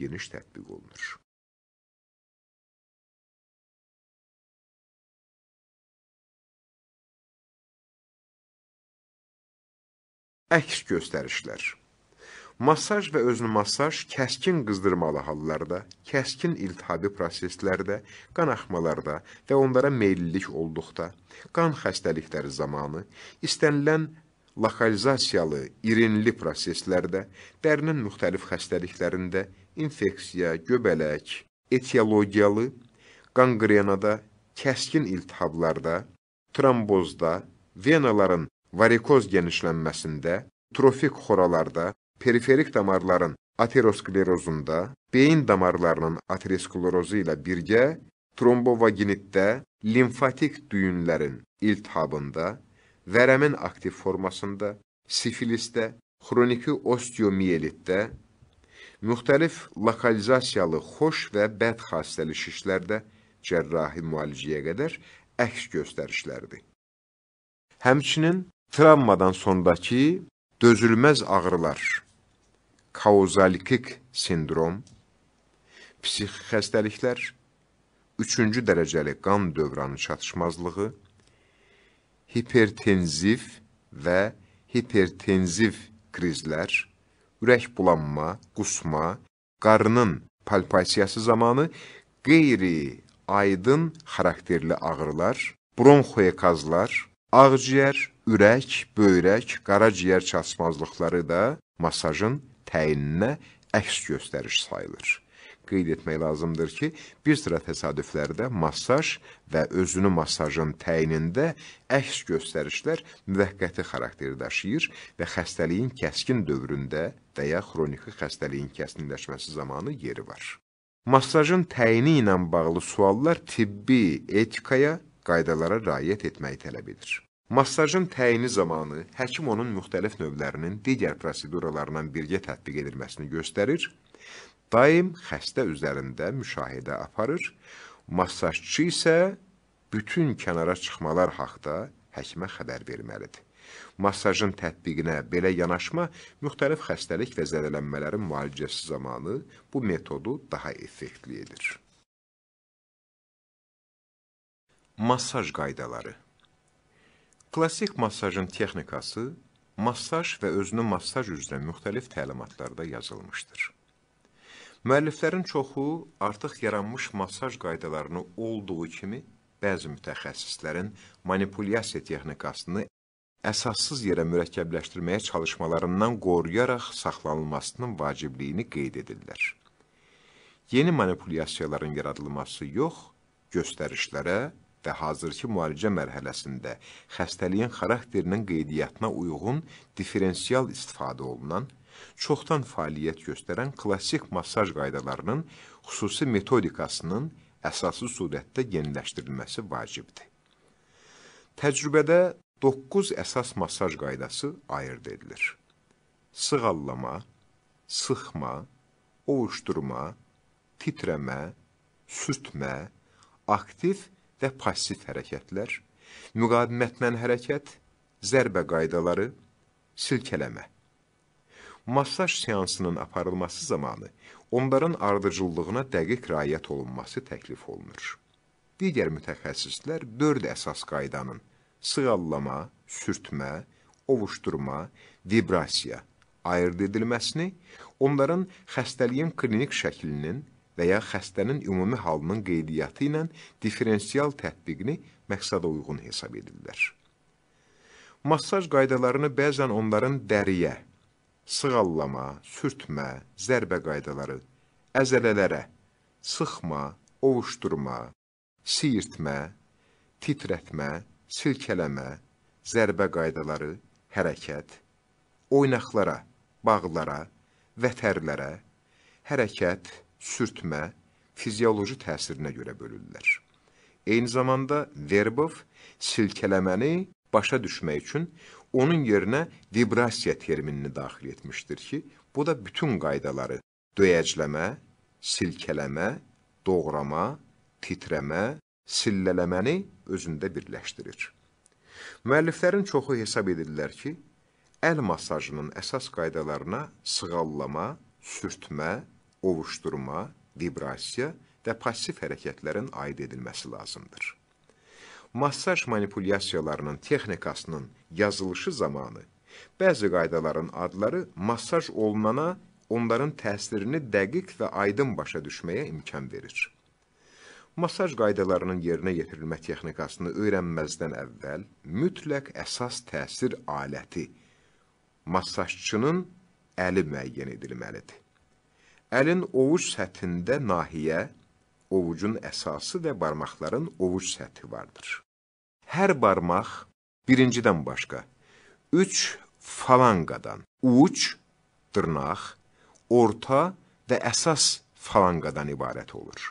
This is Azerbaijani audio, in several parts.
geniş tətbiq olunur. Əks göstərişlər Masaj və özünü masaj kəskin qızdırmalı hallarda, kəskin iltihabi proseslərdə, qan axmalarda və onlara meyllilik olduqda, qan xəstəlikləri zamanı, istənilən lokalizasiyalı, irinli proseslərdə, dərinin müxtəlif xəstəliklərində, infeksiya, göbələk, etiologiyalı, qanqrenada, kəskin iltihablarda, trombozda, venaların varikoz genişlənməsində, trofik xoralarda, periferik damarların aterosklerozunda, beyin damarlarının aterosklerozu ilə birgə trombovaginitdə, limfatik düyünlərin iltihabında, vərəmin aktiv formasında, sifilisdə, xroniki osteomiyelitdə, müxtəlif lokalizasiyalı xoş və bəd xassəli şişlərdə cərrahi müalicəyə qədər əks göstərişlərdir. Həmçinin travmadan sondakı dözülməz ağrılar, kauzalikik sindrom, psixi xəstəliklər, üçüncü dərəcəli qan dövranı çatışmazlığı, hipertenziv və hipertenziv krizlər, ürək bulanma, qusma, qarının palpasiyası zamanı qeyri aydın xarakterli ağrılar, bronxoekazlar, ağciyər, ürək, böyrək, qaraciyər çatışmazlıqları da masajın təyininə əks göstəriş sayılır. Qeyd etmək lazımdır ki, bir sıra təsadüflərdə masaj və özünü masajın təyinində əks göstərişlər müvəqqəti xarakteri daşıyır və xəstəliyin kəskin dövründə xəstəyə xroniki xəstəliyin kəskinləşməsi zamanı yeri var. Masajın təyini ilə bağlı suallar tibbi etikaya, qaydalara riayət etməyi tələb edir. Masajın təyini zamanı həkim onun müxtəlif növlərinin digər proseduralarından birgə tətbiq edilməsini göstərir, daim xəstə üzərində müşahidə aparır, masajçı isə bütün kənara çıxmalar haqda həkimə xəbər verməlidir. Masajın tətbiqinə belə yanaşma müxtəlif xəstəlik və zədələnmələrin müalicəsi zamanı bu metodu daha effektli edir. Masaj qaydaları Klassik masajın texnikası masaj və özünü masaj üzrə müxtəlif təlimatlarda yazılmışdır. Müəlliflərin çoxu artıq yaranmış masaj qaydalarını olduğu kimi bəzi mütəxəssislərin manipulyasiya texnikasını əsassız yerə mürəkkəbləşdirməyə çalışmalarından qoruyaraq saxlanılmasının vacibliyini qeyd edirlər. Yeni manipulyasiyaların yaradılması yox, göstərişlərə və hazırki müalicə mərhələsində xəstəliyin xarakterinin qeydiyyatına uyğun diferensial istifadə olunan, çoxdan fəaliyyət göstərən klassik masaj qaydalarının xüsusi metodikasının əsaslı surətdə yeniləşdirilməsi vacibdir. Təcrübədə 9 əsas masaj qaydası ayırd edilir. Sığallama, sıxma, ovuşdurma, titrəmə, sürtmə, aktiv və pasiv hərəkətlər, müqavimətlə hərəkət, zərbə qaydaları, silkələmə. Masaj seansının aparılması zamanı onların ardıcıllığına dəqiq rayət olunması təklif olunur. Digər mütəxəssislər dörd əsas qaydanın sığallama, sürtmə, ovuşdurma, vibrasiya ayırd edilməsini, onların xəstəliyin klinik şəklinin və ya xəstənin ümumi halının qeydiyyatı ilə diferensial tətbiqini məqsədə uyğun hesab edirlər. Massaj qaydalarını bəzən onların dəriyə, sığallama, sürtmə, zərbə qaydaları, əzələlərə, sıxma, ovuşdurma, siyirtmə, titrətmə, silkələmə, zərbə qaydaları, hərəkət, oynaqlara, bağlara, vətərlərə, hərəkət, sürtmə, fizioloji təsirinə görə bölürlər. Eyni zamanda Verbov silkələməni başa düşmək üçün onun yerinə vibrasiya terminini daxil etmişdir ki, bu da bütün qaydaları döyəcləmə, silkələmə, doğrama, titrəmə, sillələməni özündə birləşdirir. Müəlliflərin çoxu hesab edirlər ki, əl masajının əsas qaydalarına sığallama, sürtmə, ovuşdurma, vibrasiya və pasif hərəkətlərin aid edilməsi lazımdır. Masaj manipulyasiyalarının texnikasının yazılışı zamanı bəzi qaydaların adları masaj olunana onların təsirini dəqiq və aydın başa düşməyə imkan verir masaj qaydalarının yerinə yetirilmə texnikasını öyrənməzdən əvvəl mütləq əsas təsir aləti masajçının əli müəyyən edilməlidir. Əlin ovuc səthində nahiyə, ovucun əsası və barmaqların ovuc səthi vardır. Hər barmaq birincidən başqa üç falanqadan, uç, dırnaq, orta və əsas falanqadan ibarət olur.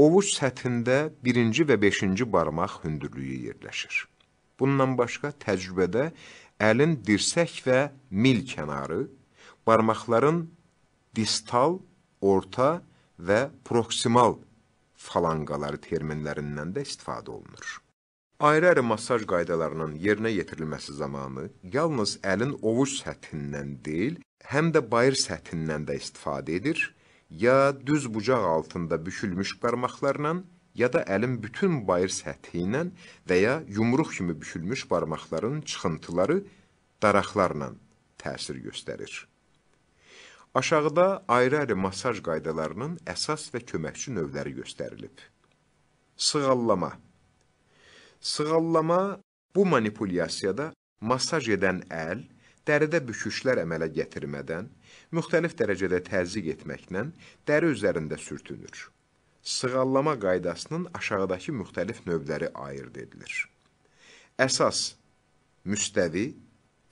Ovuc səthində birinci və beşinci barmaq hündürlüyü yerləşir. Bundan başqa təcrübədə əlin dirsək və mil kənarı, barmaqların distal, orta və proksimal falanqaları terminlərindən də istifadə olunur. Ayrı-ayrı masaj qaydalarının yerinə yetirilməsi zamanı yalnız əlin ovuc səthindən deyil, həm də bayır səthindən də istifadə edir ya düz bucaq altında bükülmüş barmaqlarla, ya da əlin bütün bayır səthi ilə və ya yumruq kimi bükülmüş barmaqların çıxıntıları daraqlarla təsir göstərir. Aşağıda ayrı-ayrı masaj qaydalarının əsas və köməkçi növləri göstərilib. Sığallama Sığallama bu manipulyasiyada masaj edən əl dəridə büküşlər əmələ gətirmədən, müxtəlif dərəcədə təzyiq etməklə dəri üzərində sürtünür. Sığallama qaydasının aşağıdakı müxtəlif növləri ayırd edilir. Əsas, müstəvi,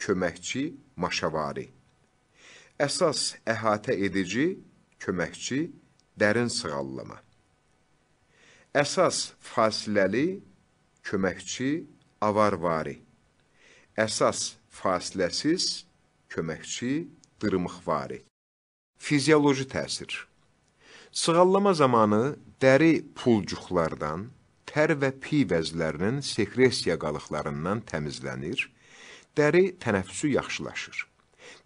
köməkçi, maşavari. Əsas, əhatə edici, köməkçi, dərin sığallama. Əsas, fasiləli, köməkçi, avarvari. Əsas, fasiləsiz, köməkçi, dırmıqvari. Fizioloji təsir Sığallama zamanı dəri pulcuqlardan, tər və pi vəzlərinin sekresiya qalıqlarından təmizlənir, dəri tənəffüsü yaxşılaşır.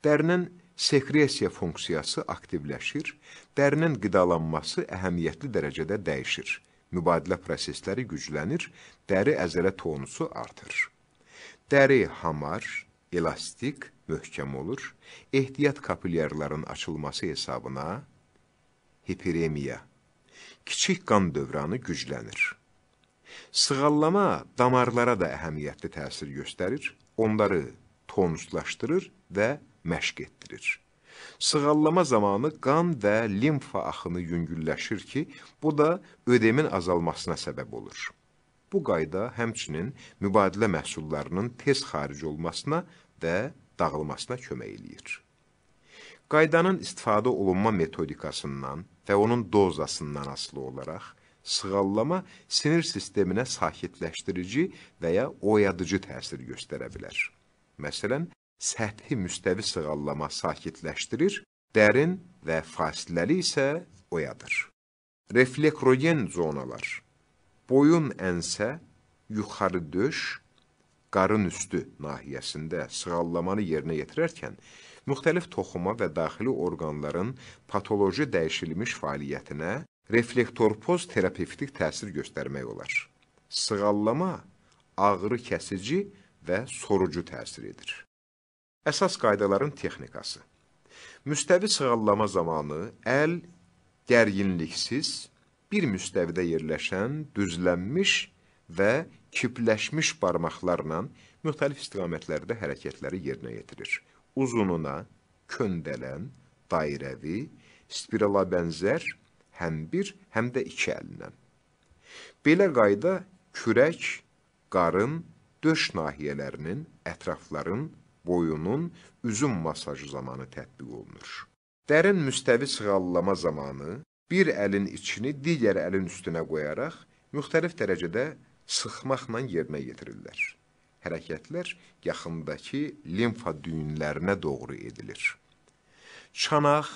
Dərinin sekresiya funksiyası aktivləşir, dərinin qidalanması əhəmiyyətli dərəcədə dəyişir. Mübadilə prosesləri güclənir, dəri əzələ tonusu artır. Dəri hamar, elastik, möhkəm olur. Ehtiyat kapilyarların açılması hesabına hiperemiya, kiçik qan dövranı güclənir. Sığallama damarlara da əhəmiyyətli təsir göstərir, onları tonuslaşdırır və məşq etdirir. Sığallama zamanı qan və limfa axını yüngülləşir ki, bu da ödemin azalmasına səbəb olur. Bu qayda həmçinin mübadilə məhsullarının tez xaric olmasına müddətdə dağılmasına kömək eləyir. Qaydanın istifadə olunma metodikasından və onun dozasından asılı olaraq sığallama sinir sisteminə sakitləşdirici və ya oyadıcı təsir göstərə bilər. Məsələn, səthi müstəvi sığallama sakitləşdirir, dərin və fasiləli isə oyadır. Reflekrogen zonalar Boyun, ense, yuxarı döş qarın üstü nahiyəsində sığallamanı yerinə yetirərkən, müxtəlif toxuma və daxili orqanların patoloji dəyişilmiş fəaliyyətinə reflektorpoz terapevtik təsir göstərmək olar. Sığallama ağrı kəsici və sorucu təsir edir. Əsas qaydaların texnikası Müstəvi sığallama zamanı əl gərginliksiz bir müstəvidə yerləşən düzlənmiş və kipləşmiş barmaqlarla müxtəlif istiqamətlərdə hərəkətləri yerinə yetirir. Uzununa, köndələn, dairəvi, spirala bənzər həm bir, həm də iki əllə. Belə qayda kürək, qarın, döş nahiyələrinin, ətrafların, boyunun üzüm masajı zamanı tətbiq olunur. Dərin müstəvi sığallama zamanı bir əlin içini digər əlin üstünə qoyaraq müxtəlif dərəcədə sıxmaqla yerinə yetirirlər. Hərəkətlər yaxındakı limfa düyünlərinə doğru edilir. Çanaq,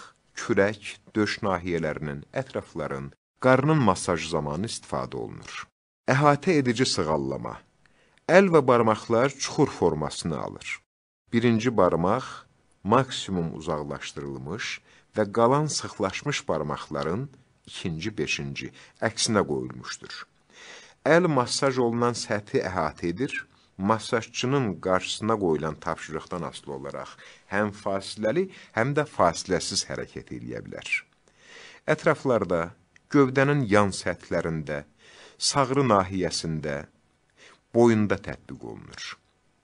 kürək, döş nahiyələrinin, ətrafların, qarnın masaj zamanı istifadə olunur. Əhatə edici sığallama. Əl və barmaqlar çuxur formasını alır. Birinci barmaq maksimum uzaqlaşdırılmış və qalan sıxlaşmış barmaqların ikinci, beşinci əksinə qoyulmuşdur. Əl massaj olunan səthi əhatə edir masajçının qarşısına qoyulan tapşırıqdan asılı olaraq həm fasiləli, həm də fasiləsiz hərəkət eləyə bilər. Ətraflarda, gövdənin yan sətlərində, sağrı nahiyəsində, boyunda tətbiq olunur.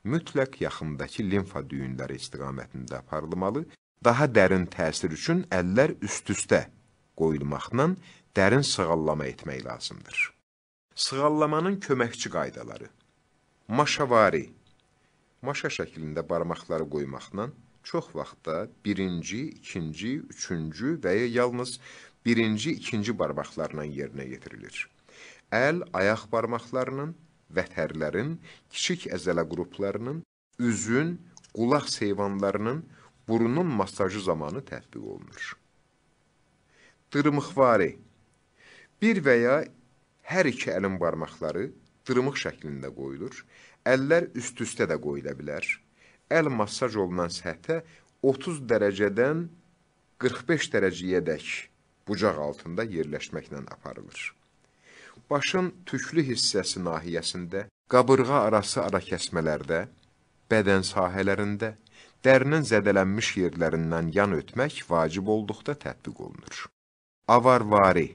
Mütləq yaxındakı limfa düyünləri istiqamətində aparılmalı, daha dərin təsir üçün əllər üst-üstə qoyulmaqla dərin sığallama etmək lazımdır. Sığallamanın köməkçi qaydaları. Maşavari. Maşa şəklində barmaqları qoymaqla çox vaxtda birinci, ikinci, üçüncü və ya yalnız birinci, ikinci barmaqlarla yerinə yetirilir. Əl, ayaq barmaqlarının, vətərlərin, kiçik əzələ qruplarının, üzün, qulaq seyvanlarının, burunun masajı zamanı tətbiq olunur. Dırmıqvari. Bir və ya hər iki əlin barmaqları dırmıq şəklində qoyulur. Əllər üst-üstə də qoyula bilər. Əl massaj olunan səthə 30 dərəcədən 45 dərəcəyədək bucaq altında yerləşməklə aparılır. Başın tüklü hissəsi nahiyəsində, qabırğa arası ara kəsmələrdə, bədən sahələrində, dərinin zədələnmiş yerlərindən yan ötmək vacib olduqda tətbiq olunur. Avarvari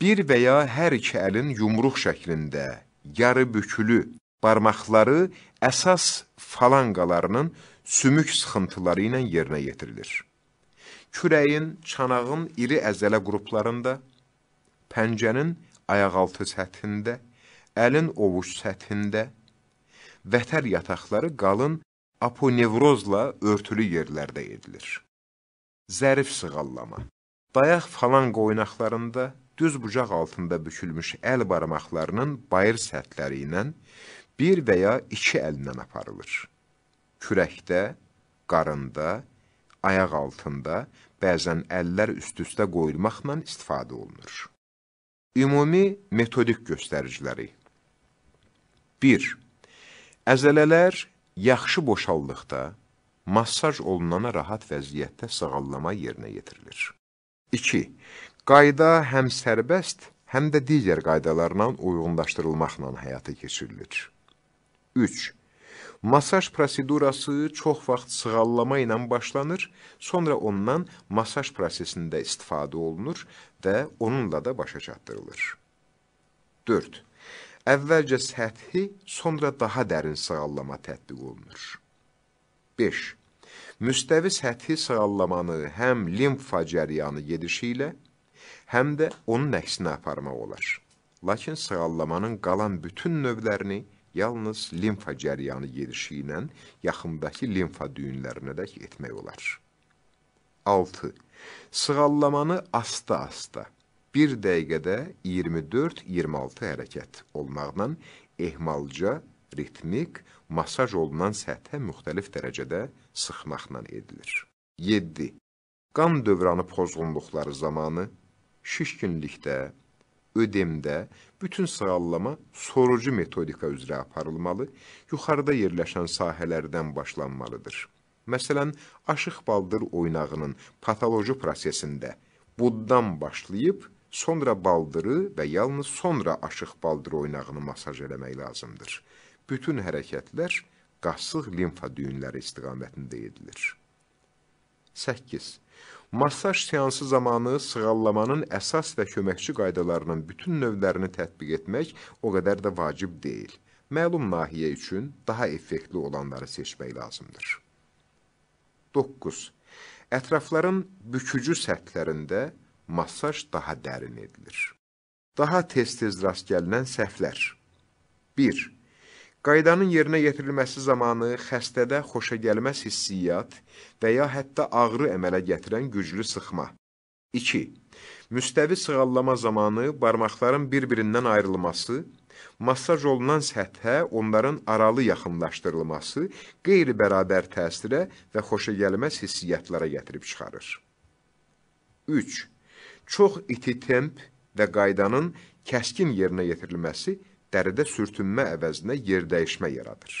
bir və ya hər iki əlin yumruq şəklində, yarı bükülü, barmaqları əsas falanqalarının sümük sıxıntıları ilə yerinə yetirilir. Kürəyin, çanağın iri əzələ qruplarında, pəncənin ayaqaltı səthində, əlin ovuc səthində, vətər yataqları qalın aponevrozla örtülü yerlərdə edilir. Zərif sığallama, dayaq falan qoynaqlarında, düz bucaq altında bükülmüş əl barmaqlarının bayır səthləri ilə bir və ya iki əllə aparılır. Kürəkdə, qarında, ayaq altında, bəzən əllər üst-üstə qoyulmaqla istifadə olunur. Ümumi metodik göstəriciləri 1. Əzələlər yaxşı boşaldıqda, massaj olunana rahat vəziyyətdə sığallama yerinə yetirilir. 2 qayda həm sərbəst, həm də digər qaydalarla uyğunlaşdırılmaqla həyata keçirilir. 3. Masaj prosedurası çox vaxt sığallama ilə başlanır, sonra ondan masaj prosesində istifadə olunur və onunla da başa çatdırılır. 4. Əvvəlcə səthi, sonra daha dərin sığallama tətbiq olunur. 5. Müstəvi səthi sığallamanı həm limfa cəryanı gedişi ilə, həm də onun əksinə aparmaq olar. Lakin sığallamanın qalan bütün növlərini yalnız limfa cəryanı gedişi ilə yaxındakı limfa düyünlərinə dək etmək olar. 6. Sığallamanı asta-asta 1 dəqiqədə 24-26 hərəkət olmaqla ehmalca, ritmik, masaj olunan səthə müxtəlif dərəcədə sıxmaqla edilir. 7. Qan dövranı pozğunluqları zamanı şişkinlikdə, ödemdə bütün sıralama sorucu metodika üzrə aparılmalı, yuxarıda yerləşən sahələrdən başlanmalıdır. Məsələn, aşıq baldır oynağının patoloji prosesində buddan başlayıb, sonra baldırı və yalnız sonra aşıq baldır oynağını masaj eləmək lazımdır. Bütün hərəkətlər qasıq limfa düyünləri istiqamətində edilir. 8. Massaj seansı zamanı sığallamanın əsas və köməkçi qaydalarının bütün növlərini tətbiq etmək o qədər də vacib deyil. Məlum nahiyə üçün daha effektli olanları seçmək lazımdır. 9. Ətrafların bükücü sətlərində massaj daha dərin edilir. Daha tez-tez rast gəlinən səhvlər 1. Qaydanın yerinə yetirilməsi zamanı xəstədə xoşagəlməz hissiyyat və ya hətta ağrı əmələ gətirən güclü sıxma. 2. Müstəvi sığallama zamanı barmaqların bir-birindən ayrılması, massaj olunan səthə onların aralı yaxınlaşdırılması qeyri-bərabər təsirə və xoşagəlməz hissiyyatlara gətirib çıxarır. 3. Çox iti temp və qaydanın kəskin yerinə yetirilməsi dəridə sürtünmə əvəzinə yer dəyişmə yaradır.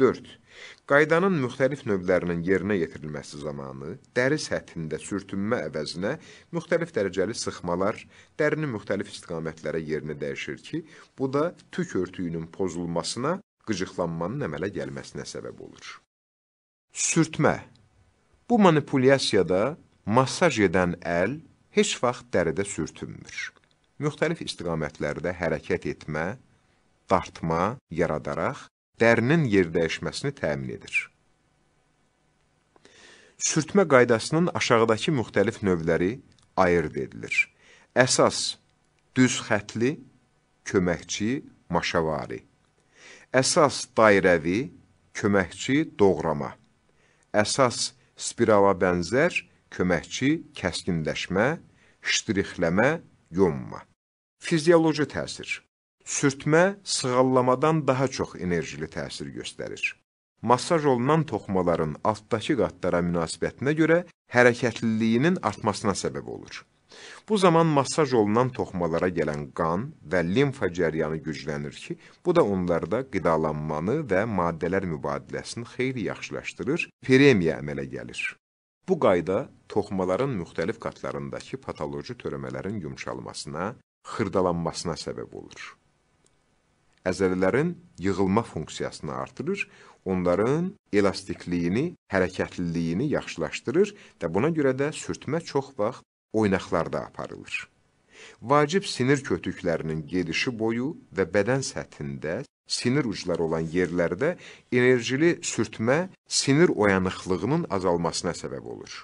4. Qaydanın müxtəlif növlərinin yerinə yetirilməsi zamanı dəri səthində sürtünmə əvəzinə müxtəlif dərəcəli sıxmalar dərini müxtəlif istiqamətlərə yerini dəyişir ki, bu da tük örtüyünün pozulmasına, qıcıqlanmanın əmələ gəlməsinə səbəb olur. Sürtmə Bu manipulyasiyada masaj edən əl heç vaxt dəridə sürtünmür müxtəlif istiqamətlərdə hərəkət etmə, dartma yaradaraq dərinin yerdəyişməsini təmin edir. Sürtmə qaydasının aşağıdakı müxtəlif növləri ayırt edilir. Əsas düz xətli, köməkçi, maşavari. Əsas dairəvi, köməkçi, doğrama. Əsas spirala bənzər, köməkçi, kəskinləşmə, ştrixləmə, yonma. Fizioloji təsir Sürtmə sığallamadan daha çox enerjili təsir göstərir. Masaj olunan toxmaların altdakı qatlara münasibətinə görə hərəkətliliyinin artmasına səbəb olur. Bu zaman masaj olunan toxmalara gələn qan və limfa cəryanı güclənir ki, bu da onlarda qidalanmanı və maddələr mübadiləsini xeyli yaxşılaşdırır, premiya əmələ gəlir. Bu qayda toxmaların müxtəlif qatlarındakı patoloji törəmələrin yumşalmasına, xırdalanmasına səbəb olur. Əzələlərin yığılma funksiyasını artırır, onların elastikliyini, hərəkətliliyini yaxşılaşdırır və buna görə də sürtmə çox vaxt oynaqlarda aparılır. Vacib sinir kötüklərinin gedişi boyu və bədən səthində sinir ucları olan yerlərdə enerjili sürtmə sinir oyanıqlığının azalmasına səbəb olur.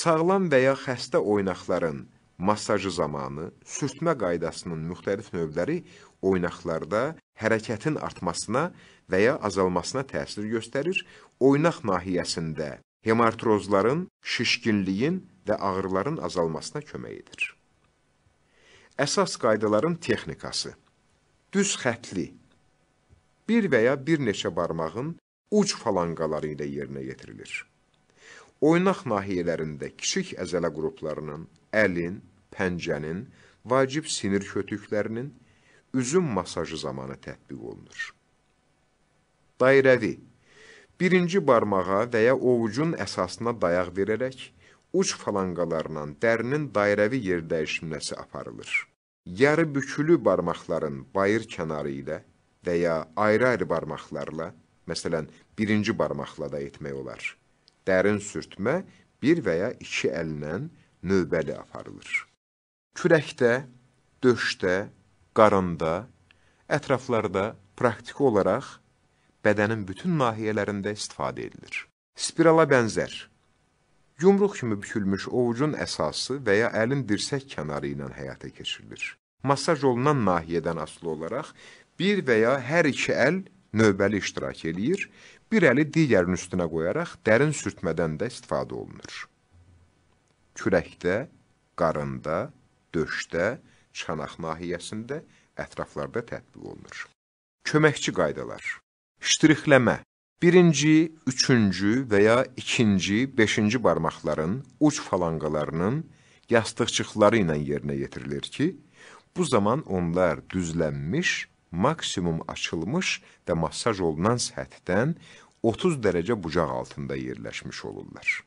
Sağlam və ya xəstə oynaqların masajı zamanı sürtmə qaydasının müxtəlif növləri oynaqlarda hərəkətin artmasına və ya azalmasına təsir göstərir, oynaq nahiyəsində hemartrozların, şişkinliyin və ağrıların azalmasına kömək edir. Əsas qaydaların texnikası Düz xətli Bir və ya bir neçə barmağın uc falanqaları ilə yerinə yetirilir. Oynaq nahiyələrində kiçik əzələ qruplarının əlin, pəncənin, vacib sinir kötüklərinin üzüm masajı zamanı tətbiq olunur. Dairəvi Birinci barmağa və ya ovucun əsasına dayaq verərək, uç falanqalarla dərinin dairəvi yer dəyişməsi aparılır. Yarı bükülü barmaqların bayır kənarı ilə və ya ayrı-ayrı barmaqlarla, məsələn, birinci barmaqla da etmək olar. Dərin sürtmə bir və ya iki əllə növbəli aparılır kürəkdə, döşdə, qarında, ətraflarda praktiki olaraq bədənin bütün nahiyələrində istifadə edilir. Spirala bənzər Yumruq kimi bükülmüş ovucun əsası və ya əlin dirsək kənarı ilə həyata keçirilir. Masaj olunan nahiyədən asılı olaraq bir və ya hər iki əl növbəli iştirak eləyir, bir əli digərinin üstünə qoyaraq dərin sürtmədən də istifadə olunur. Kürəkdə, qarında, döşdə, çanaq nahiyəsində, ətraflarda tətbiq olunur. Köməkçi qaydalar. Ştrixləmə. Birinci, üçüncü və ya ikinci, beşinci barmaqların uc falanqalarının yastıqçıqları ilə yerinə yetirilir ki, bu zaman onlar düzlənmiş, maksimum açılmış və masaj olunan səthdən 30 dərəcə bucaq altında yerləşmiş olurlar.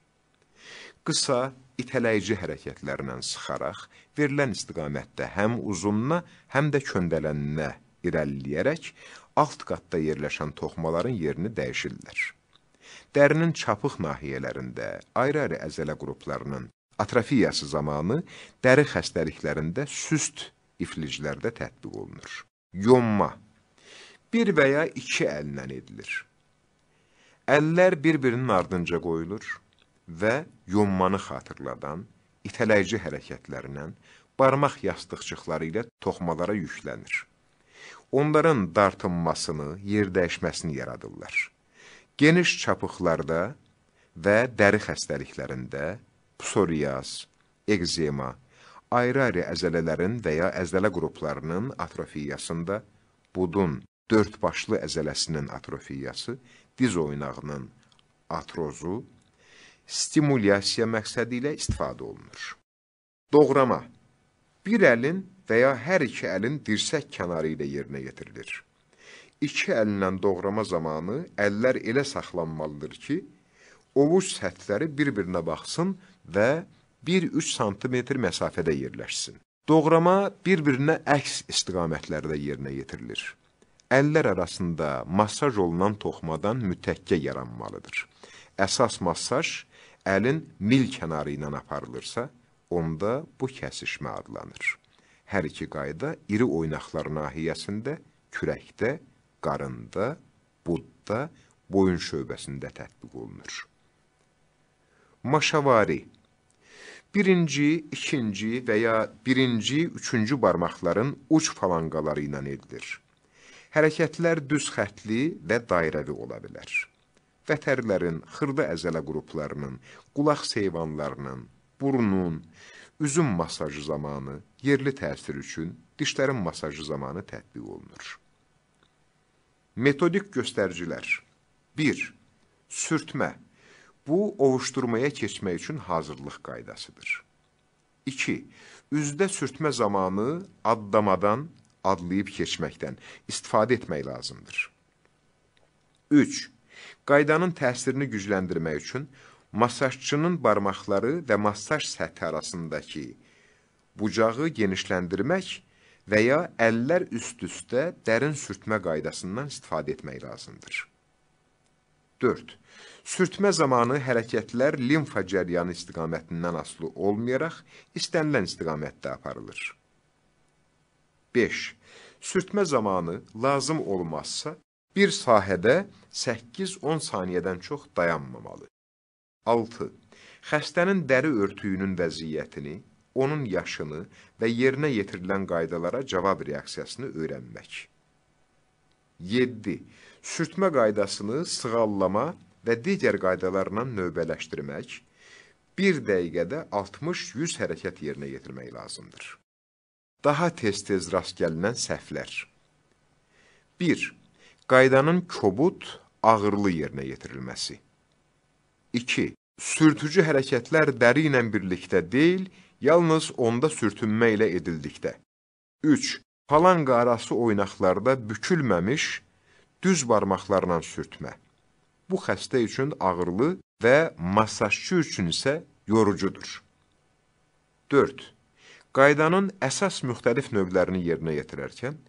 Qısa, itələyici hərəkətlərlə sıxaraq, verilən istiqamətdə həm uzununa, həm də köndələninə irəliləyərək, alt qatda yerləşən toxmaların yerini dəyişirlər. Dərinin çapıq nahiyələrində ayrı-ayrı əzələ qruplarının atrafiyası zamanı dəri xəstəliklərində süst ifliclərdə tətbiq olunur. Yonma bir və ya iki əllə edilir. Əllər bir-birinin ardınca qoyulur və yonmanı xatırladan, itələyici hərəkətlərlə, barmaq yastıqçıqları ilə toxmalara yüklənir. Onların dartınmasını, yer dəyişməsini yaradırlar. Geniş çapıqlarda və dəri xəstəliklərində psoriyaz, egzema, ayrı-ayrı əzələlərin və ya əzələ qruplarının atrofiyasında budun, dörd başlı əzələsinin atrofiyası, diz oynağının atrozu stimulyasiya məqsədi ilə istifadə olunur. Doğrama bir əlin və ya hər iki əlin dirsək kənarı ilə yerinə yetirilir. İki əllə doğrama zamanı əllər elə saxlanmalıdır ki, ovuc səthləri bir-birinə baxsın və 1-3 sm məsafədə yerləşsin. Doğrama bir-birinə əks istiqamətlərdə yerinə yetirilir. Əllər arasında masaj olunan toxmadan mütəkkə yaranmalıdır. Əsas masaj əlin mil kənarı ilə aparılırsa, onda bu kəsişmə adlanır. Hər iki qayda iri oynaqlar nahiyəsində, kürəkdə, qarında, budda, boyun şöbəsində tətbiq olunur. Maşavari Birinci, ikinci və ya birinci, üçüncü barmaqların uc falanqaları ilə edilir. Hərəkətlər düz xətli və dairəvi ola bilər vətərlərin, xırda əzələ qruplarının, qulaq seyvanlarının, burunun, üzüm masajı zamanı yerli təsir üçün dişlərin masajı zamanı tətbiq olunur. Metodik göstəricilər 1. Sürtmə Bu, ovuşdurmaya keçmək üçün hazırlıq qaydasıdır. 2. Üzdə sürtmə zamanı addamadan, adlayıb keçməkdən istifadə etmək lazımdır. 3. Qaydanın təsirini gücləndirmək üçün masajçının barmaqları və masaj səthi arasındakı bucağı genişləndirmək və ya əllər üst-üstə dərin sürtmə qaydasından istifadə etmək lazımdır. 4. Sürtmə zamanı hərəkətlər limfa cəryanı istiqamətindən asılı olmayaraq istənilən istiqamətdə aparılır. 5. Sürtmə zamanı lazım olmazsa, Bir sahədə 8-10 saniyədən çox dayanmamalı. 6. Xəstənin dəri örtüyünün vəziyyətini, onun yaşını və yerinə yetirilən qaydalara cavab reaksiyasını öyrənmək. 7. Sürtmə qaydasını sığallama və digər qaydalarla növbələşdirmək, 1 dəqiqədə 60-100 hərəkət yerinə yetirmək lazımdır. Daha tez-tez rast gəlinən səhvlər 1 qaydanın kobud, ağırlı yerinə yetirilməsi. 2. Sürtücü hərəkətlər dəri ilə birlikdə deyil, yalnız onda sürtünmə ilə edildikdə. 3. Palanqa arası oynaqlarda bükülməmiş, düz barmaqlarla sürtmə. Bu xəstə üçün ağırlı və masajçı üçün isə yorucudur. 4. Qaydanın əsas müxtəlif növlərini yerinə yetirərkən,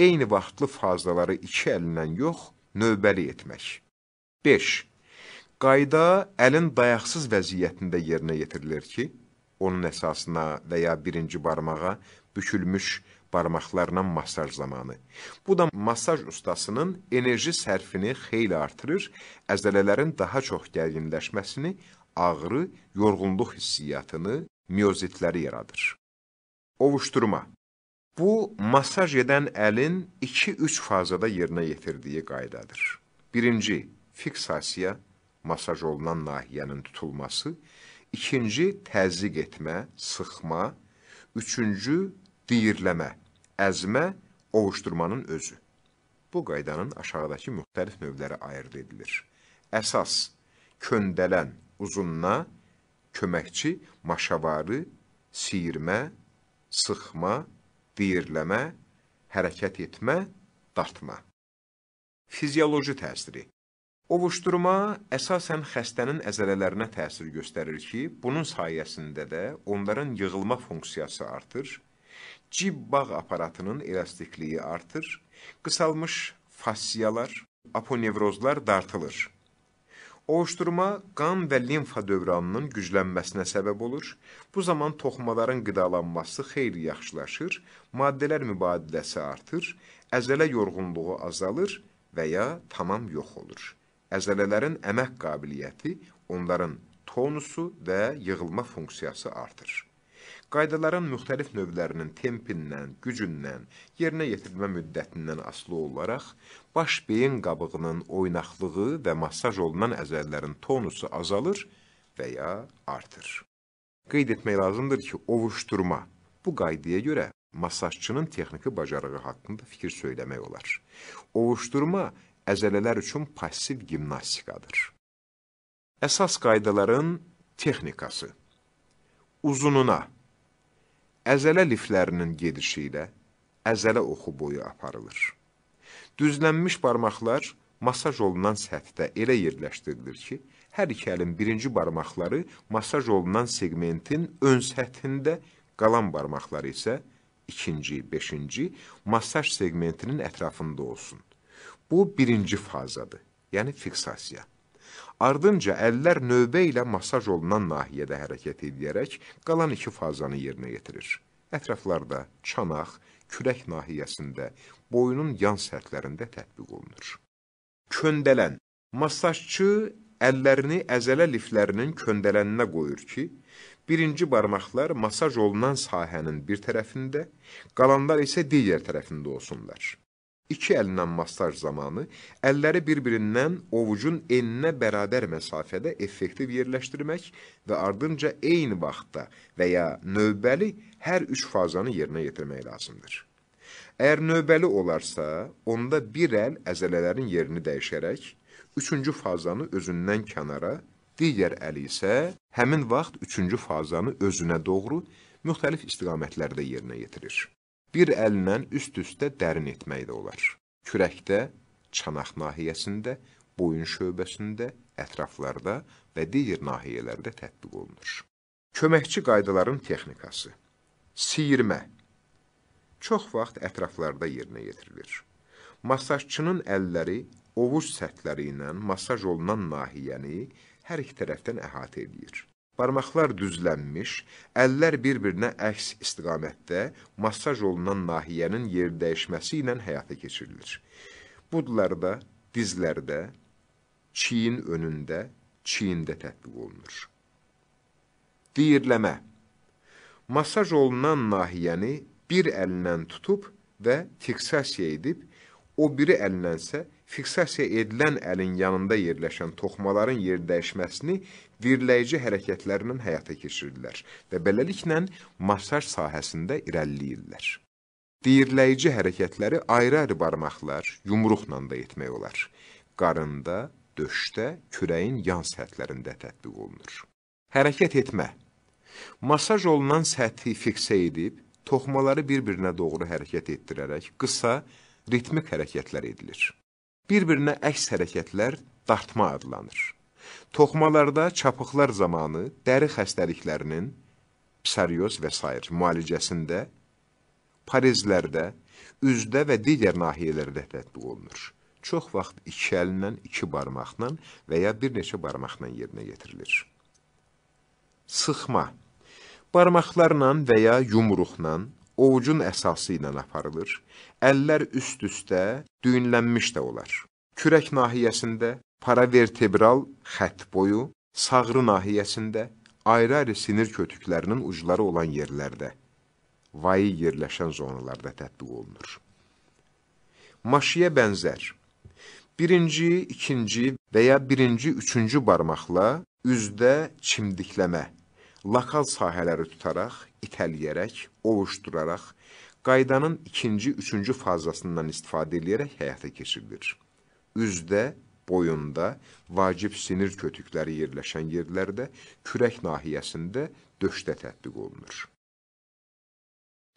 eyni vaxtlı fazaları iki əllə yox, növbəli etmək. 5. Qayda əlin dayaqsız vəziyyətində yerinə yetirilir ki, onun əsasına və ya birinci barmağa bükülmüş barmaqlarla masaj zamanı. Bu da masaj ustasının enerji sərfini xeyli artırır, əzələlərin daha çox gərginləşməsini, ağrı, yorğunluq hissiyatını, miozitləri yaradır. Ovuşdurma Bu, masaj edən əlin 2-3 fazada yerinə yetirdiyi qaydadır. Birinci, fiksasiya, masaj olunan nahiyənin tutulması. İkinci, təzyiq etmə, sıxma. Üçüncü, diyirləmə, əzmə, ovuşdurmanın özü. Bu qaydanın aşağıdakı müxtəlif növləri ayırt edilir. Əsas, köndələn, uzunna, köməkçi, maşavarı, siyirmə, sıxma, Diyirləmə, hərəkət etmə, dartma. Fizioloji təsiri Ovuşdurma əsasən xəstənin əzələlərinə təsir göstərir ki, bunun sayəsində də onların yığılma funksiyası artır, cib bağ aparatının elastikliyi artır, qısalmış fasiyalar, aponevrozlar dartılır. Oğuşdurma qan və limfa dövranının güclənməsinə səbəb olur. Bu zaman toxumaların qidalanması xeyli yaxşılaşır, maddələr mübadiləsi artır, əzələ yorğunluğu azalır və ya tamam yox olur. Əzələlərin əmək qabiliyyəti, onların tonusu və yığılma funksiyası artır qaydaların müxtəlif növlərinin tempindən, gücündən, yerinə yetirilmə müddətindən asılı olaraq baş beyin qabığının oynaqlığı və massaj olunan əzəllərin tonusu azalır və ya artır. Qeyd etmək lazımdır ki, ovuşdurma bu qaydaya görə masajçının texniki bacarığı haqqında fikir söyləmək olar. Ovuşdurma əzələlər üçün passiv gimnastikadır. Əsas qaydaların texnikası Uzununa əzələ liflərinin gedişi ilə əzələ oxu boyu aparılır. Düzlənmiş barmaqlar masaj olunan səthdə elə yerləşdirilir ki, hər iki əlin birinci barmaqları masaj olunan segmentin ön səthində, qalan barmaqları isə ikinci, beşinci masaj segmentinin ətrafında olsun. Bu birinci fazadır, yəni fiksasiya. Ardınca əllər növbə ilə masaj olunan nahiyədə hərəkət edərək qalan iki fazanı yerinə yetirir. Ətraflarda, çanaq, kürək nahiyəsində, boyunun yan sərtlərində tətbiq olunur. Köndələn Masajçı əllərini əzələ liflərinin köndələninə qoyur ki, birinci barmaqlar masaj olunan sahənin bir tərəfində, qalanlar isə digər tərəfində olsunlar. İki əllə masaj zamanı əlləri bir-birindən ovucun eninə bərabər məsafədə effektiv yerləşdirmək və ardınca eyni vaxtda və ya növbəli hər üç fazanı yerinə yetirmək lazımdır. Əgər növbəli olarsa, onda bir əl əzələlərin yerini dəyişərək, üçüncü fazanı özündən kənara, digər əli isə həmin vaxt üçüncü fazanı özünə doğru müxtəlif istiqamətlərdə yerinə yetirir bir əllə üst-üstə dərin etmək də olar. Kürəkdə, çanaq nahiyəsində, boyun şöbəsində, ətraflarda və digər nahiyələrdə tətbiq olunur. Köməkçi qaydaların texnikası Siyirmə Çox vaxt ətraflarda yerinə yetirilir. Masajçının əlləri ovuc səthləri ilə masaj olunan nahiyəni hər iki tərəfdən əhatə edir. Barmaqlar düzlənmiş, əllər bir-birinə əks istiqamətdə masaj olunan nahiyənin yer dəyişməsi ilə həyata keçirilir. Budlarda, dizlərdə, çiyin önündə, çiyində tətbiq olunur. Deyirləmə Masaj olunan nahiyəni bir əlindən tutub və fiksasiya edib, o biri əlinlənsə fiksasiya edilən əlin yanında yerləşən toxmaların yer dəyişməsini virləyici hərəkətlərlə həyata keçirirlər və beləliklə masaj sahəsində irəliləyirlər. Deyirləyici hərəkətləri ayrı-ayrı barmaqlar, yumruqla da etmək olar. Qarında, döşdə, kürəyin yan sətlərində tətbiq olunur. Hərəkət etmə Masaj olunan səthi fiksə edib, toxmaları bir-birinə doğru hərəkət etdirərək qısa, ritmik hərəkətlər edilir. Bir-birinə əks hərəkətlər dartma adlanır. Toxmalarda çapıqlar zamanı dəri xəstəliklərinin psoriyoz və s. müalicəsində parezlərdə, üzdə və digər nahiyələrdə tətbiq olunur. Çox vaxt iki əllə, iki barmaqla və ya bir neçə barmaqla yerinə getirilir. Sıxma Barmaqlarla və ya yumruqla, ovucun əsası ilə aparılır. Əllər üst-üstə düyünlənmiş də olar. Kürək nahiyəsində, paravertebral xətt boyu, sağrı nahiyəsində, ayrı-ayrı sinir kötüklərinin ucları olan yerlərdə, vayi yerləşən zonalarda tətbiq olunur. Maşiyə bənzər Birinci, ikinci və ya birinci, üçüncü barmaqla üzdə çimdikləmə, lokal sahələri tutaraq, itəliyərək, ovuşduraraq, qaydanın ikinci, üçüncü fazasından istifadə edərək həyata keçirilir. Üzdə boyunda vacib sinir kötükləri yerləşən yerlərdə kürək nahiyəsində döşdə tətbiq olunur.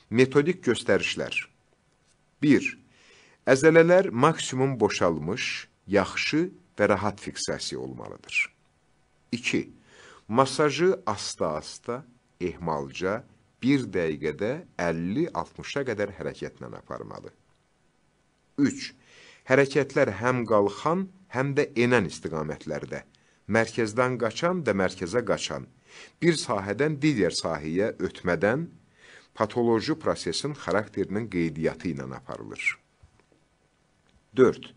Metodik göstərişlər 1. Əzələlər maksimum boşalmış, yaxşı və rahat fiksasiya olmalıdır. 2. Masajı asta-asta, ehmalca, bir dəqiqədə 50-60-a qədər hərəkətlə aparmalı. 3. Hərəkətlər həm qalxan, həm də enən istiqamətlərdə, mərkəzdən qaçan və mərkəzə qaçan, bir sahədən digər sahəyə ötmədən patoloji prosesin xarakterinin qeydiyyatı ilə aparılır. 4.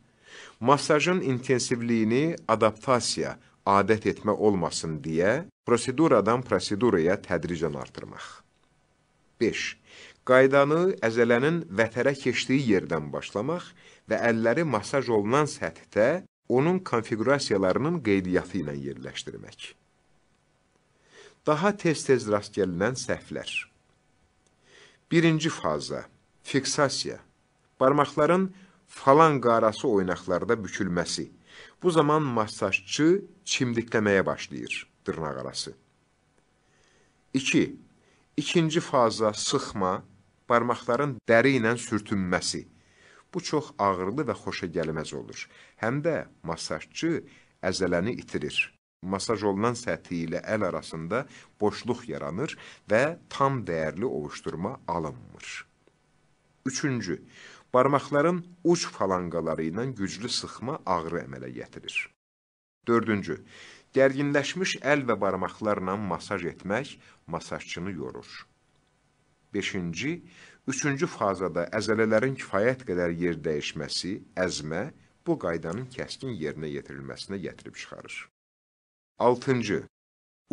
Masajın intensivliyini adaptasiya, adət etmə olmasın deyə proseduradan proseduraya tədricən artırmaq. 5. Qaydanı əzələnin vətərə keçdiyi yerdən başlamaq və əlləri masaj olunan səthdə onun konfigurasiyalarının qeydiyyatı ilə yerləşdirmək. Daha tez-tez rast gəlinən səhvlər. Birinci faza, fiksasiya, barmaqların falan qarası oynaqlarda bükülməsi. Bu zaman masajçı çimdikləməyə başlayır dırnaq arası. 2. İki, ikinci faza, sıxma, barmaqların dəri ilə sürtünməsi. Bu çox ağırlı və xoşa gəlməz olur. Həm də masajçı əzələni itirir. Masaj olunan səthi ilə əl arasında boşluq yaranır və tam dəyərli ovuşdurma alınmır. Üçüncü, barmaqların uç falanqaları ilə güclü sıxma ağrı əmələ gətirir. Dördüncü, gərginləşmiş əl və barmaqlarla masaj etmək masajçını yorur. Beşinci, Üçüncü fazada əzələlərin kifayət qədər yer dəyişməsi, əzmə bu qaydanın kəskin yerinə yetirilməsinə gətirib çıxarır. 6.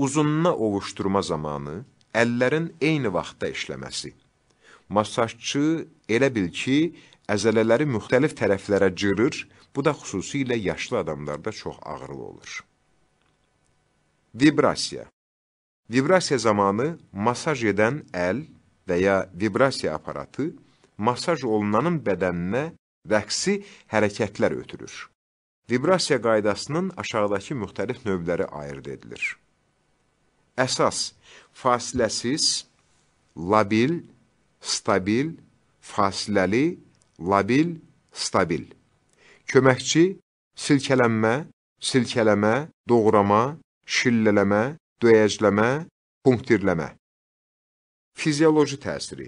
Uzununa ovuşturma zamanı əllərin eyni vaxtda işləməsi. Masajçı elə bil ki, əzələləri müxtəlif tərəflərə cırır, bu da xüsusilə yaşlı adamlarda çox ağırlı olur. Vibrasiya Vibrasiya zamanı masaj edən əl, veya vibrasiya aparatı masaj olunanın bədəninə rəqsi hərəkətlər ötürür. Vibrasiya qaydasının aşağıdakı müxtəlif növləri ayırt edilir. Əsas, fasiləsiz, labil, stabil, fasiləli, labil, stabil. Köməkçi, silkələnmə, silkələmə, doğrama, şillələmə, döyəcləmə, punktirləmə. Fizioloji təsiri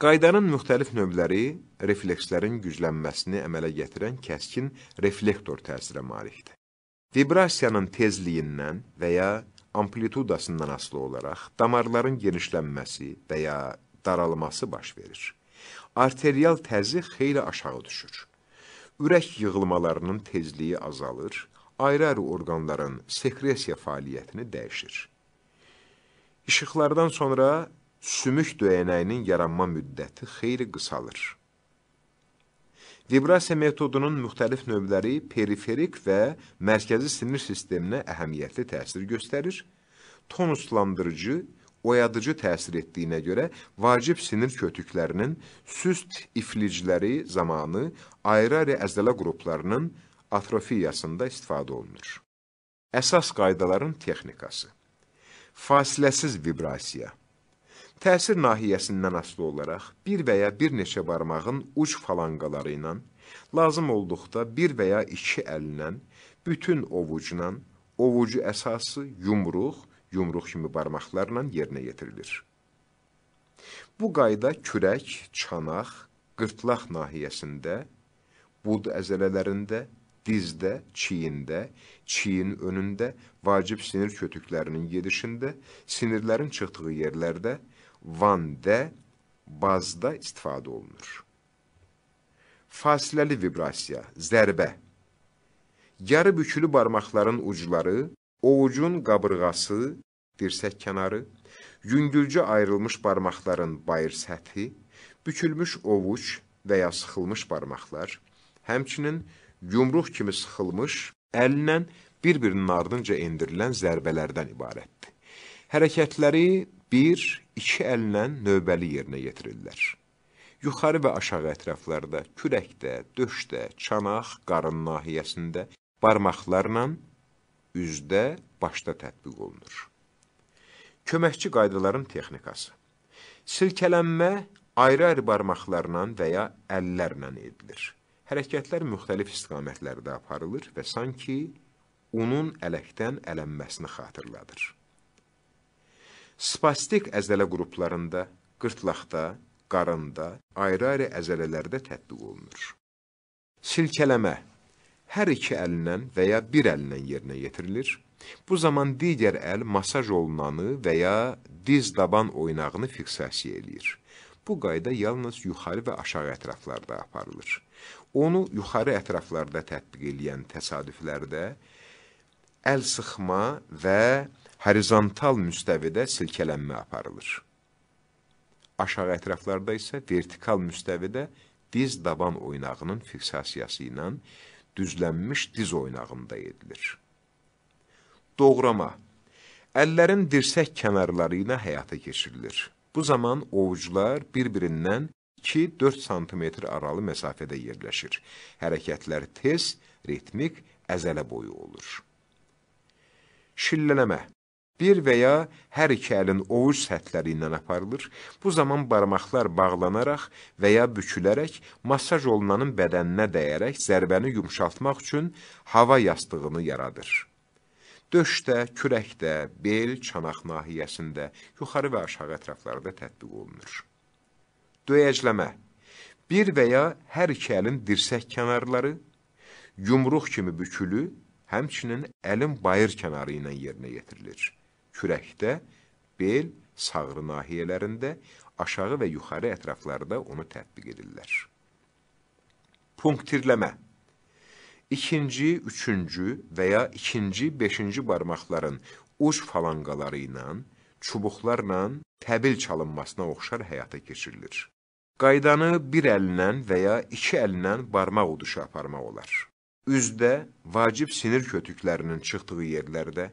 Qaydanın müxtəlif növləri reflekslərin güclənməsini əmələ gətirən kəskin reflektor təsirə malikdir. Vibrasiyanın tezliyindən və ya amplitudasından asılı olaraq damarların genişlənməsi və ya daralması baş verir. Arterial təzi xeyli aşağı düşür. Ürək yığılmalarının tezliyi azalır, ayrı-ayrı orqanların sekresiya fəaliyyətini dəyişir. İşıqlardan sonra sümük döyənəyinin yaranma müddəti xeyli qısalır. Vibrasiya metodunun müxtəlif növləri periferik və mərkəzi sinir sisteminə əhəmiyyətli təsir göstərir. Tonuslandırıcı, oyadıcı təsir etdiyinə görə vacib sinir kötüklərinin süst iflicləri zamanı ayrı-ayrı əzələ qruplarının atrofiyasında istifadə olunur. Əsas qaydaların texnikası Fasiləsiz vibrasiya təsir nahiyəsindən asılı olaraq bir və ya bir neçə barmağın uc falanqaları ilə, lazım olduqda bir və ya iki əllə, bütün ovucla, ovucu əsası yumruq, yumruq kimi barmaqlarla yerinə yetirilir. Bu qayda kürək, çanaq, qırtlaq nahiyəsində, bud əzələlərində, dizdə, çiyində, çiyin önündə, vacib sinir kötüklərinin gedişində, sinirlərin çıxdığı yerlərdə, vande, bazda istifadə olunur. Fasiləli vibrasiya, zərbə. Yarı bükülü barmaqların ucları, ovucun qabırğası, dirsək kənarı, yüngülcə ayrılmış barmaqların bayır səthi, bükülmüş ovuc və ya sıxılmış barmaqlar, həmçinin yumruq kimi sıxılmış, əllə bir-birinin ardınca endirilən zərbələrdən ibarətdir. Hərəkətləri 1, iki əllə növbəli yerinə yetirirlər. Yuxarı və aşağı ətraflarda, kürəkdə, döşdə, çanaq, qarın nahiyəsində, barmaqlarla, üzdə, başda tətbiq olunur. Köməkçi qaydaların texnikası Silkələnmə ayrı-ayrı barmaqlarla və ya əllərlə edilir. Hərəkətlər müxtəlif istiqamətlərdə aparılır və sanki unun ələkdən ələnməsini xatırladır. Spastik əzələ qruplarında, qırtlaqda, qarında, ayrı-ayrı əzələlərdə tətbiq olunur. Silkələmə hər iki əllə və ya bir əllə yerinə yetirilir. Bu zaman digər əl masaj olunanı və ya diz-daban oynağını fiksasiya eləyir. Bu qayda yalnız yuxarı və aşağı ətraflarda aparılır. Onu yuxarı ətraflarda tətbiq eləyən təsadüflərdə əl sıxma və horizontal müstəvidə silkələnmə aparılır. Aşağı ətraflarda isə vertikal müstəvidə diz-daban oynağının fiksasiyası ilə düzlənmiş diz oynağında edilir. Doğrama Əllərin dirsək kənarları ilə həyata keçirilir. Bu zaman ovucular bir-birindən 2-4 sm aralı məsafədə yerləşir. Hərəkətlər tez, ritmik, əzələ boyu olur. Şillələmə Bir və ya hər iki əlin ovuc səthləri ilə aparılır. Bu zaman barmaqlar bağlanaraq və ya bükülərək masaj olunanın bədəninə dəyərək zərbəni yumşaltmaq üçün hava yastığını yaradır. Döşdə, kürəkdə, bel, çanaq nahiyəsində, yuxarı və aşağı ətraflarda tətbiq olunur. Döyəcləmə Bir və ya hər iki əlin dirsək kənarları, yumruq kimi bükülü, həmçinin əlin bayır kənarı ilə yerinə yetirilir kürəkdə, bel, sağrı nahiyələrində, aşağı və yuxarı ətraflarda onu tətbiq edirlər. Punktirləmə İkinci, üçüncü və ya ikinci, beşinci barmaqların uc falanqaları ilə, çubuqlarla təbil çalınmasına oxşar həyata keçirilir. Qaydanı bir əllə və ya iki əllə barmaq uduşu aparmaq olar. Üzdə vacib sinir kötüklərinin çıxdığı yerlərdə,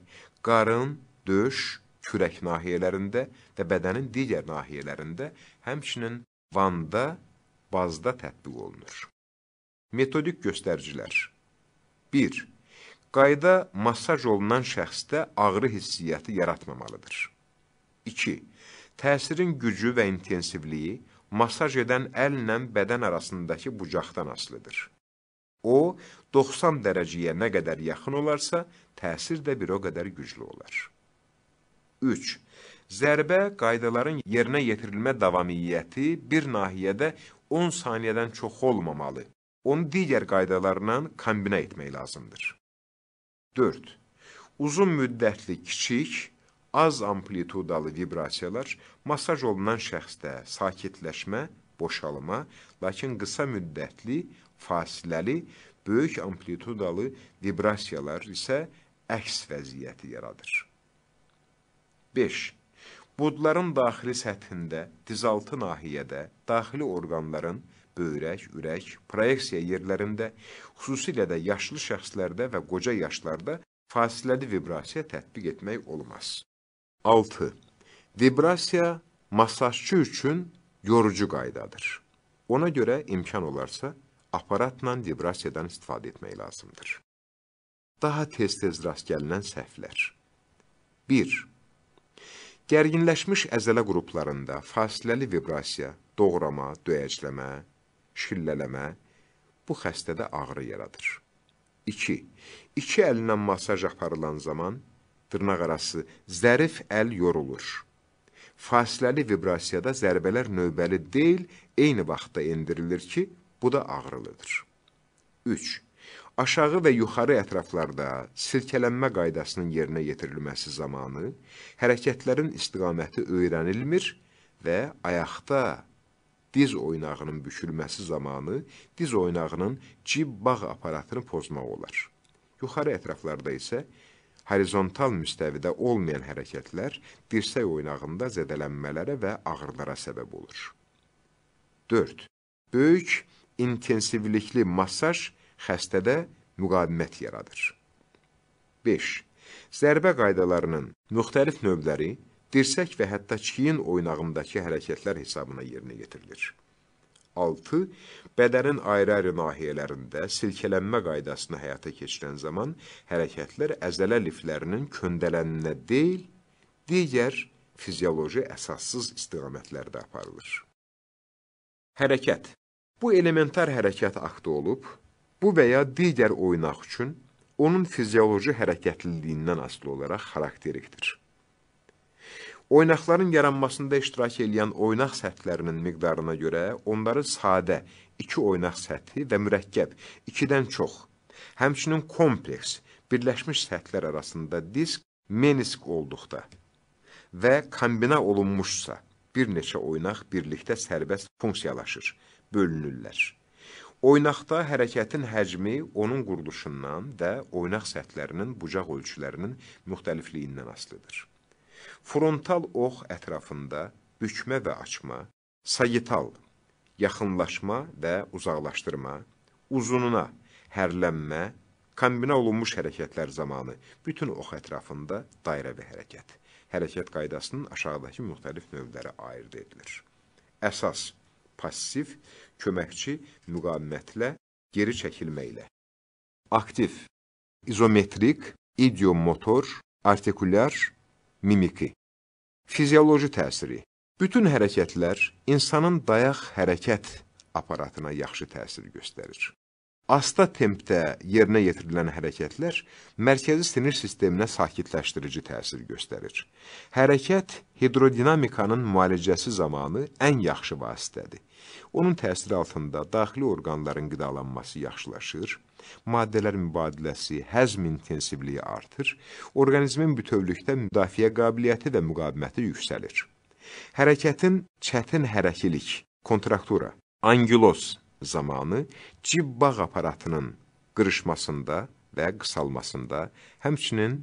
qarın, döş, kürək nahiyələrində və bədənin digər nahiyələrində, həmçinin Vanda, Bazda tətbiq olunur. Metodik göstəricilər 1. Qayda masaj olunan şəxsdə ağrı hissiyyəti yaratmamalıdır. 2. Təsirin gücü və intensivliyi masaj edən əllə bədən arasındakı bucaqdan asılıdır. O, 90 dərəcəyə nə qədər yaxın olarsa, təsir də bir o qədər güclü olar. 3. Zərbə qaydaların yerinə yetirilmə davamiyyəti bir nahiyədə 10 saniyədən çox olmamalı. Onu digər qaydalarla kombinə etmək lazımdır. 4. Uzun müddətli kiçik, az amplitudalı vibrasiyalar masaj olunan şəxsdə sakitləşmə, boşalma, lakin qısa müddətli, fasiləli, böyük amplitudalı vibrasiyalar isə əks vəziyyəti yaradır. 5. Budların daxili səthində, dizaltı nahiyədə daxili orqanların böyrək, ürək, proyeksiya yerlərində, xüsusilə də yaşlı şəxslərdə və qoca yaşlarda fasiləli vibrasiya tətbiq etmək olmaz. 6. Vibrasiya masajçı üçün yorucu qaydadır. Ona görə imkan olarsa, aparatla vibrasiyadan istifadə etmək lazımdır. Daha tez-tez rast gəlinən səhvlər. 1. Gərginləşmiş əzələ qruplarında fasiləli vibrasiya, doğrama, döyəcləmə, şillələmə bu xəstədə ağrı yaradır. 2. İki əllə masaj aparılan zaman dırnaq arası zərif əl yorulur. Fasiləli vibrasiyada zərbələr növbəli deyil, eyni vaxtda endirilir ki, bu da ağrılıdır. 3 aşağı və yuxarı ətraflarda silkələnmə qaydasının yerinə yetirilməsi zamanı hərəkətlərin istiqaməti öyrənilmir və ayaqda diz oynağının bükülməsi zamanı diz oynağının cib bağ aparatını pozmaq olar. Yuxarı ətraflarda isə horizontal müstəvidə olmayan hərəkətlər dirsək oynağında zədələnmələrə və ağrılara səbəb olur. 4. Böyük intensivlikli masaj xəstədə müqavimət yaradır. 5. Zərbə qaydalarının müxtəlif növləri dirsək və hətta çiyin oynağındakı hərəkətlər hesabına yerinə getirilir. 6. Bədənin ayrı-ayrı nahiyələrində silkələnmə qaydasını həyata keçirən zaman hərəkətlər əzələ liflərinin köndələninə deyil, digər fizioloji əsassız istiqamətlərdə aparılır. Hərəkət Bu elementar hərəkət aktı olub, bu və ya digər oynaq üçün onun fizioloji hərəkətliliyindən asılı olaraq xarakterikdir. Oynaqların yaranmasında iştirak edən oynaq səthlərinin miqdarına görə onları sadə iki oynaq səthi və mürəkkəb ikidən çox, həmçinin kompleks birləşmiş səthlər arasında disk, menisk olduqda və kombina olunmuşsa, bir neçə oynaq birlikdə sərbəst funksiyalaşır, bölünürlər. Oynaqda hərəkətin həcmi onun quruluşundan və oynaq səthlərinin bucaq ölçülərinin müxtəlifliyindən asılıdır. Frontal ox ətrafında bükmə və açma, sayital, yaxınlaşma və uzaqlaşdırma, uzununa hərlənmə, kombinə olunmuş hərəkətlər zamanı bütün ox ətrafında dairəvi hərəkət. Hərəkət qaydasının aşağıdakı müxtəlif növləri ayırd edilir. Əsas, passif, köməkçi müqavimətlə, geri çəkilməklə. Aktiv, izometrik, idiomotor, artikulyar, mimiki. Fizioloji təsiri. Bütün hərəkətlər insanın dayaq hərəkət aparatına yaxşı təsir göstərir asta tempdə yerinə yetirilən hərəkətlər mərkəzi sinir sisteminə sakitləşdirici təsir göstərir. Hərəkət hidrodinamikanın müalicəsi zamanı ən yaxşı vasitədir. Onun təsiri altında daxili orqanların qidalanması yaxşılaşır, maddələr mübadiləsi, həzm intensivliyi artır, orqanizmin bütövlükdə müdafiə qabiliyyəti və müqaviməti yüksəlir. Hərəkətin çətin hərəkilik, kontraktura, angiloz zamanı cibbağ aparatının qırışmasında və qısalmasında, həmçinin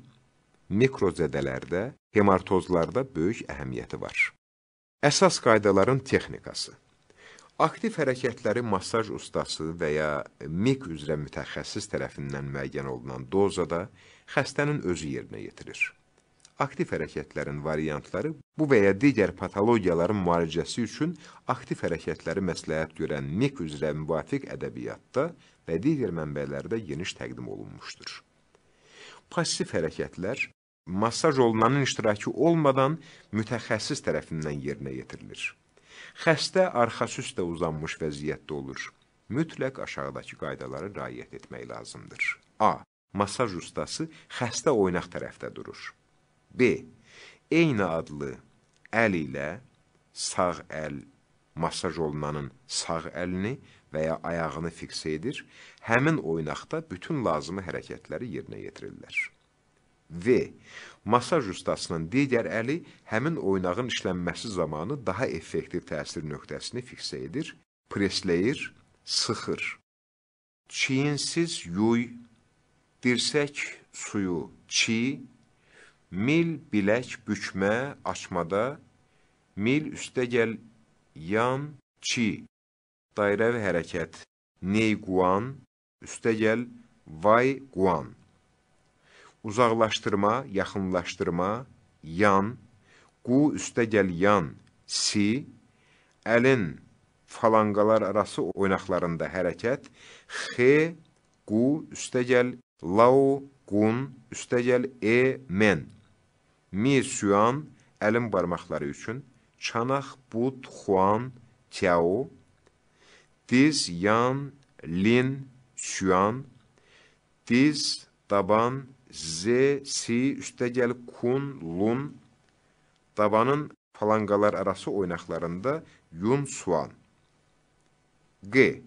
mikrozədələrdə, hemartozlarda böyük əhəmiyyəti var. Əsas qaydaların texnikası Aktiv hərəkətləri masaj ustası və ya MİK üzrə mütəxəssis tərəfindən müəyyən olunan dozada xəstənin özü yerinə yetirir aktiv hərəkətlərin variantları bu və ya digər patologiyaların müalicəsi üçün aktiv hərəkətləri məsləhət görən MİK üzrə müvafiq ədəbiyyatda və digər mənbələrdə geniş təqdim olunmuşdur. Pasiv hərəkətlər masaj olunanın iştirakı olmadan mütəxəssis tərəfindən yerinə yetirilir. Xəstə arxası üstə uzanmış vəziyyətdə olur. Mütləq aşağıdakı qaydalara riayət etmək lazımdır. A. Masaj ustası xəstə oynaq tərəfdə durur. B. Eyni adlı əl ilə sağ əl masaj olunanın sağ əlini və ya ayağını fiksə edir. Həmin oynaqda bütün lazımı hərəkətləri yerinə yetirirlər. V. Masaj ustasının digər əli həmin oynağın işlənməsi zamanı daha effektiv təsir nöqtəsini fiksə edir, presləyir, sıxır. Çiyinsiz yuy, dirsək suyu, çiy, Mil bilək bükmə, açmada, mil üstə gəl yan çi, dairəvi hərəkət, ney guan, üstə gəl vay guan. Uzaqlaşdırma, yaxınlaşdırma, yan, qu üstə gəl yan, si, əlin falanqalar arası oynaqlarında hərəkət, xe, qu üstə gəl lau, qun üstə gəl e, men. Mi Süan, əlin barmaqları üçün, çanaq, bud, xuan, tiao, diz, yan, lin, süan, diz, daban, z, si, üstə gəlib kun, lun, dabanın falanqalar arası oynaqlarında yun, suan. Q.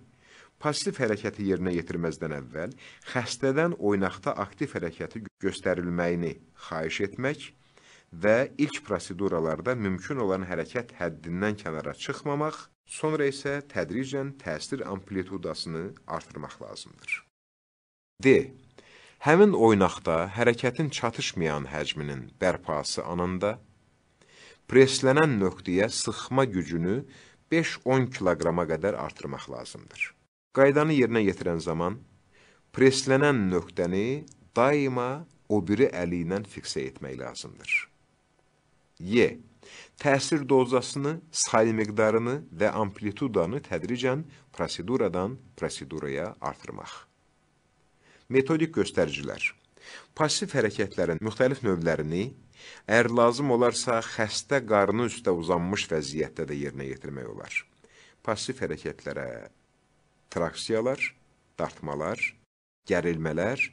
Pasif hərəkəti yerinə yetirməzdən əvvəl, xəstədən oynaqda aktiv hərəkəti göstərilməyini xaiş etmək, və ilk proseduralarda mümkün olan hərəkət həddindən kənara çıxmamaq, sonra isə tədricən təsir amplitudasını artırmaq lazımdır. D. Həmin oynaqda hərəkətin çatışmayan həcminin bərpası anında preslənən nöqtəyə sıxma gücünü 5-10 kiloqrama qədər artırmaq lazımdır. Qaydanı yerinə yetirən zaman preslənən nöqtəni daima o biri əli ilə fiksə etmək lazımdır. Y. Təsir dozasını, sayı miqdarını və amplitudanı tədricən proseduradan proseduraya artırmaq. Metodik göstəricilər Pasif hərəkətlərin müxtəlif növlərini, əgər lazım olarsa, xəstə qarnı üstə uzanmış vəziyyətdə də yerinə yetirmək olar. Pasif hərəkətlərə traksiyalar, dartmalar, gərilmələr,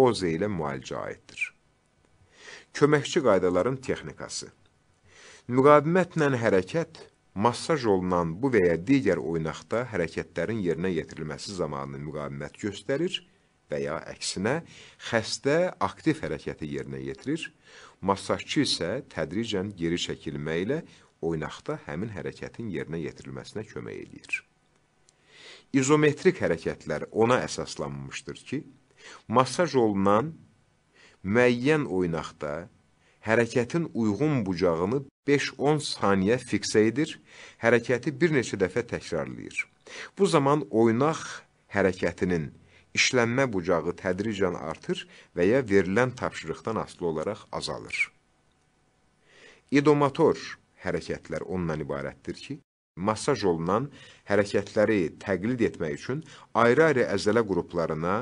poza ilə müalicə aiddir. Köməkçi qaydaların texnikası Müqavimətlə hərəkət, massaj olunan bu və ya digər oynaqda hərəkətlərin yerinə yetirilməsi zamanı müqavimət göstərir və ya əksinə xəstə aktiv hərəkəti yerinə yetirir, massajçı isə tədricən geri çəkilmə ilə oynaqda həmin hərəkətin yerinə yetirilməsinə kömək edir. İzometrik hərəkətlər ona əsaslanmışdır ki, massaj olunan müəyyən oynaqda hərəkətin uyğun bucağını 5-10 saniyə fiksə edir, hərəkəti bir neçə dəfə təkrarlayır. Bu zaman oynaq hərəkətinin işlənmə bucağı tədricən artır və ya verilən tapşırıqdan asılı olaraq azalır. İdomator hərəkətlər ondan ibarətdir ki, masaj olunan hərəkətləri təqlid etmək üçün ayrı-ayrı əzələ qruplarına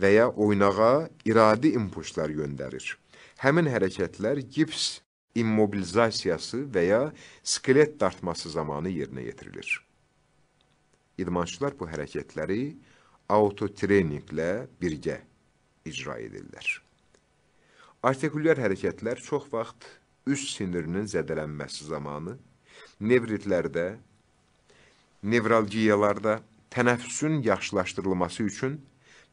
və ya oynağa iradi impulslar göndərir. Həmin hərəkətlər gips immobilizasiyası və ya skelet dartması zamanı yerinə yetirilir. İdmançılar bu hərəkətləri autotreninglə birgə icra edirlər. Artikulyar hərəkətlər çox vaxt üst sinirinin zədələnməsi zamanı nevritlərdə, nevralgiyalarda tənəffüsün yaxşılaşdırılması üçün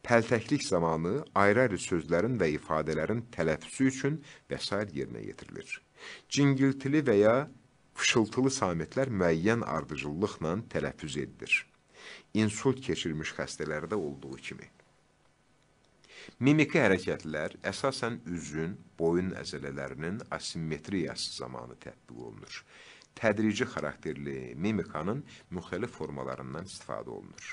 Pəltəklik zamanı ayrı-ayrı sözlərin və ifadələrin tələffüsü üçün vəsait yerinə yetirilir. Cingiltili və ya fışıltılı samətlər müəyyən ardıcıllıqla tələffüz edilir. İnsult keçirmiş xəstələrdə olduğu kimi. Mimiki hərəkətlər əsasən üzün, boyun əzələlərinin asimetriyası zamanı tətbiq olunur. Tədrici xarakterli mimikanın müxtəlif formalarından istifadə olunur.